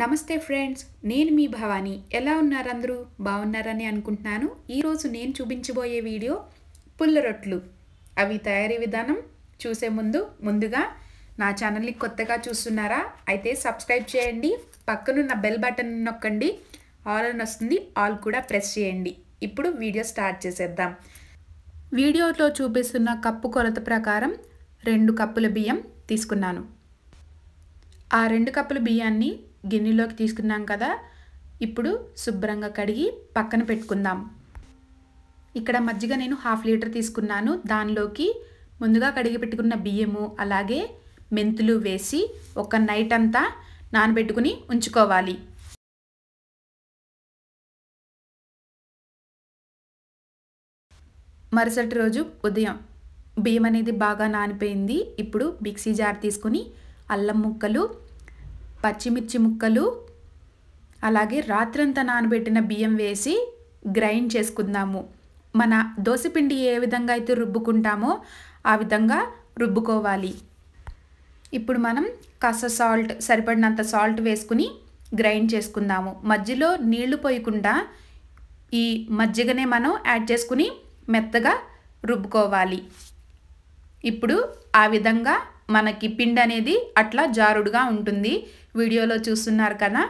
నమస్తే ఫ్రెండ్స్ నేను మీ భవానీ ఎలా ఉన్నారందరూ బాగున్నారని అనుకుంటున్నాను ఈరోజు నేను చూపించబోయే వీడియో పుల్లరొట్లు అవి తయారీ విధానం చూసే ముందు ముందుగా నా ఛానల్ని కొత్తగా చూస్తున్నారా అయితే సబ్స్క్రైబ్ చేయండి పక్కనున్న బెల్ బటన్ నొక్కండి ఆల్ అని వస్తుంది ఆల్ కూడా ప్రెస్ చేయండి ఇప్పుడు వీడియో స్టార్ట్ చేసేద్దాం వీడియోలో చూపిస్తున్న కప్పు కొలత ప్రకారం రెండు కప్పుల బియ్యం తీసుకున్నాను ఆ రెండు కప్పుల బియ్యాన్ని గిన్నెలోకి తీసుకున్నాం కదా ఇప్పుడు శుభ్రంగా కడిగి పక్కన పెట్టుకుందాం ఇక్కడ మజ్జిగ నేను హాఫ్ లీటర్ తీసుకున్నాను దానిలోకి ముందుగా కడిగి పెట్టుకున్న బియ్యము అలాగే మెంతులు వేసి ఒక నైట్ అంతా నానబెట్టుకుని ఉంచుకోవాలి మరుసటి రోజు ఉదయం బియ్యం అనేది బాగా నానిపోయింది ఇప్పుడు మిక్సీ జార్ తీసుకుని అల్లం ముక్కలు పచ్చిమిర్చి ముక్కలు అలాగే రాత్రంతా నానబెట్టిన బియ్యం వేసి గ్రైండ్ చేసుకుందాము మన దోశపిండి ఏ విధంగా అయితే రుబ్బుకుంటామో ఆ విధంగా రుబ్బుకోవాలి ఇప్పుడు మనం కాస్త సాల్ట్ సరిపడినంత సాల్ట్ వేసుకుని గ్రైండ్ చేసుకుందాము మధ్యలో నీళ్లు పోయకుండా ఈ మజ్జిగనే మనం యాడ్ చేసుకుని మెత్తగా రుబ్బుకోవాలి ఇప్పుడు ఆ విధంగా మనకి పిండి అనేది అట్లా జారుడుగా ఉంటుంది వీడియోలో చూస్తున్నారు కదా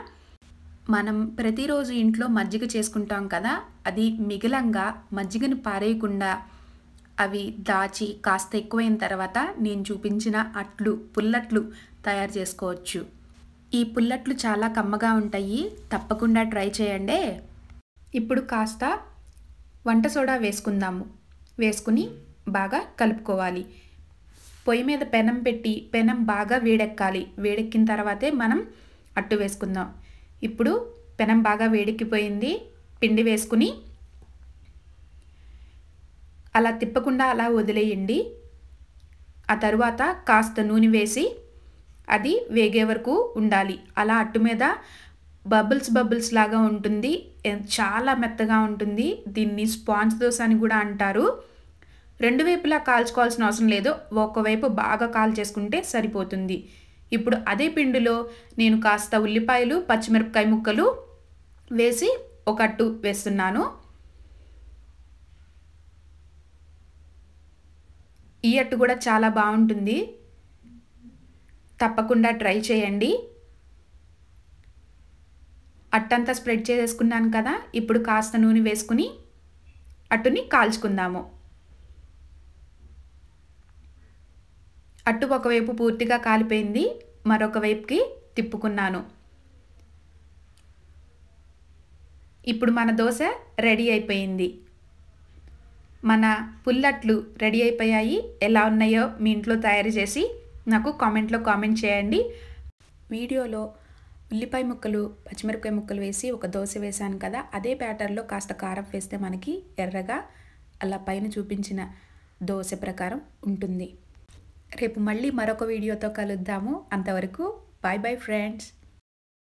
మనం ప్రతిరోజు ఇంట్లో మజ్జిగ చేసుకుంటాం కదా అది మిగిలంగా మజ్జిగను పారేయకుండా అవి దాచి కాస్త ఎక్కువైన తర్వాత నేను చూపించిన అట్లు పుల్లట్లు తయారు చేసుకోవచ్చు ఈ పుల్లట్లు చాలా కమ్మగా ఉంటాయి తప్పకుండా ట్రై చేయండి ఇప్పుడు కాస్త వంట సోడా వేసుకుందాము వేసుకుని బాగా కలుపుకోవాలి పొయ్యి మీద పెనం పెట్టి పెనం బాగా వేడెక్కాలి వేడెక్కిన తర్వాతే మనం అట్టు వేసుకుందాం ఇప్పుడు పెనం బాగా వేడెక్కిపోయింది పిండి వేసుకుని అలా తిప్పకుండా అలా వదిలేయండి ఆ తరువాత కాస్త నూనె వేసి అది వేగే వరకు ఉండాలి అలా అట్టు మీద బబుల్స్ బబుల్స్ లాగా ఉంటుంది చాలా మెత్తగా ఉంటుంది దీన్ని స్పాంజ్ దోశ అని కూడా అంటారు రెండు వైపులా కాల్చుకోవాల్సిన అవసరం లేదు ఒకవైపు బాగా కాల్ చేసుకుంటే సరిపోతుంది ఇప్పుడు అదే పిండిలో నేను కాస్త ఉల్లిపాయలు పచ్చిమిరపకాయ ముక్కలు వేసి ఒక అట్టు వేస్తున్నాను ఈ అట్టు కూడా చాలా బాగుంటుంది తప్పకుండా ట్రై చేయండి అట్టంతా స్ప్రెడ్ చేసేసుకున్నాను కదా ఇప్పుడు కాస్త నూనె వేసుకుని అటుని కాల్చుకుందాము అట్టు ఒకవైపు పూర్తిగా కాలిపోయింది మరొక వైపుకి తిప్పుకున్నాను ఇప్పుడు మన దోశ రెడీ అయిపోయింది మన పుల్లట్లు రెడీ అయిపోయాయి ఎలా ఉన్నాయో మీ ఇంట్లో తయారు చేసి నాకు కామెంట్లో కామెంట్ చేయండి వీడియోలో ఉల్లిపాయ ముక్కలు పచ్చిమిరపకాయ ముక్కలు వేసి ఒక దోశ వేశాను కదా అదే బ్యాటర్లో కాస్త కారం వేస్తే మనకి ఎర్రగా అలా పైన చూపించిన దోశ ప్రకారం ఉంటుంది రేపు మళ్ళీ మరొక వీడియోతో కలుద్దాము అంతవరకు బాయ్ బాయ్ ఫ్రెండ్స్